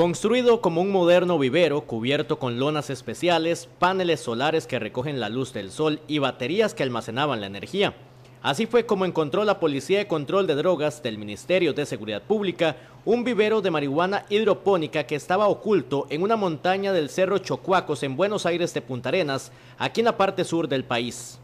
Construido como un moderno vivero cubierto con lonas especiales, paneles solares que recogen la luz del sol y baterías que almacenaban la energía. Así fue como encontró la Policía de Control de Drogas del Ministerio de Seguridad Pública un vivero de marihuana hidropónica que estaba oculto en una montaña del Cerro Chocuacos en Buenos Aires de Punta Arenas, aquí en la parte sur del país.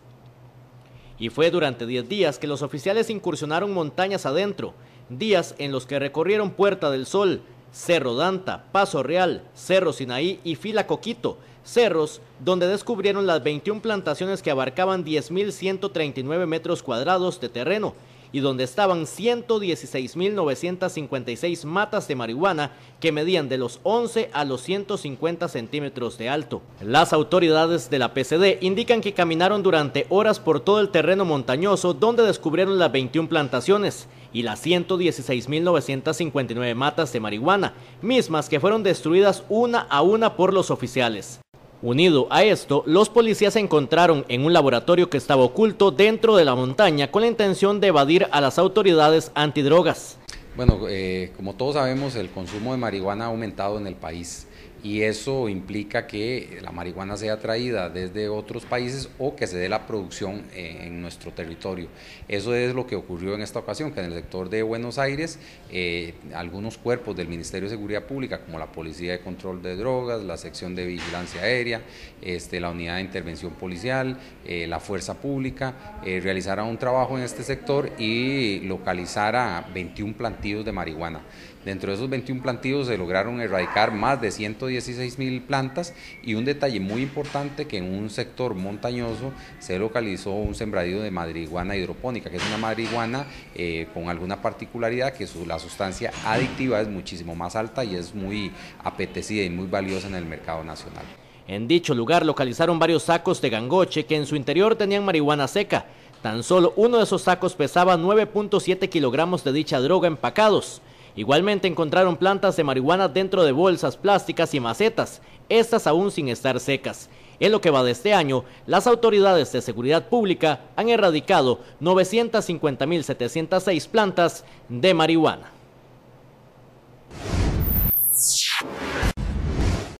Y fue durante 10 días que los oficiales incursionaron montañas adentro, días en los que recorrieron Puerta del Sol, Cerro Danta, Paso Real, Cerro Sinaí y Fila Coquito, cerros donde descubrieron las 21 plantaciones que abarcaban 10.139 metros cuadrados de terreno y donde estaban 116.956 matas de marihuana que medían de los 11 a los 150 centímetros de alto. Las autoridades de la PCD indican que caminaron durante horas por todo el terreno montañoso donde descubrieron las 21 plantaciones y las 116.959 matas de marihuana, mismas que fueron destruidas una a una por los oficiales. Unido a esto, los policías se encontraron en un laboratorio que estaba oculto dentro de la montaña con la intención de evadir a las autoridades antidrogas. Bueno, eh, como todos sabemos, el consumo de marihuana ha aumentado en el país y eso implica que la marihuana sea traída desde otros países o que se dé la producción eh, en nuestro territorio. Eso es lo que ocurrió en esta ocasión, que en el sector de Buenos Aires eh, algunos cuerpos del Ministerio de Seguridad Pública, como la Policía de Control de Drogas, la Sección de Vigilancia Aérea, este, la Unidad de Intervención Policial, la Fuerza Pública, eh, un trabajo en este sector y localizará 21 plantillas de marihuana. Dentro de esos 21 plantíos se lograron erradicar más de 116 mil plantas y un detalle muy importante que en un sector montañoso se localizó un sembradío de marihuana hidropónica, que es una marihuana eh, con alguna particularidad que la sustancia adictiva es muchísimo más alta y es muy apetecida y muy valiosa en el mercado nacional. En dicho lugar localizaron varios sacos de gangoche que en su interior tenían marihuana seca. Tan solo uno de esos sacos pesaba 9.7 kilogramos de dicha droga empacados. Igualmente encontraron plantas de marihuana dentro de bolsas plásticas y macetas, estas aún sin estar secas. En lo que va de este año, las autoridades de seguridad pública han erradicado 950.706 plantas de marihuana.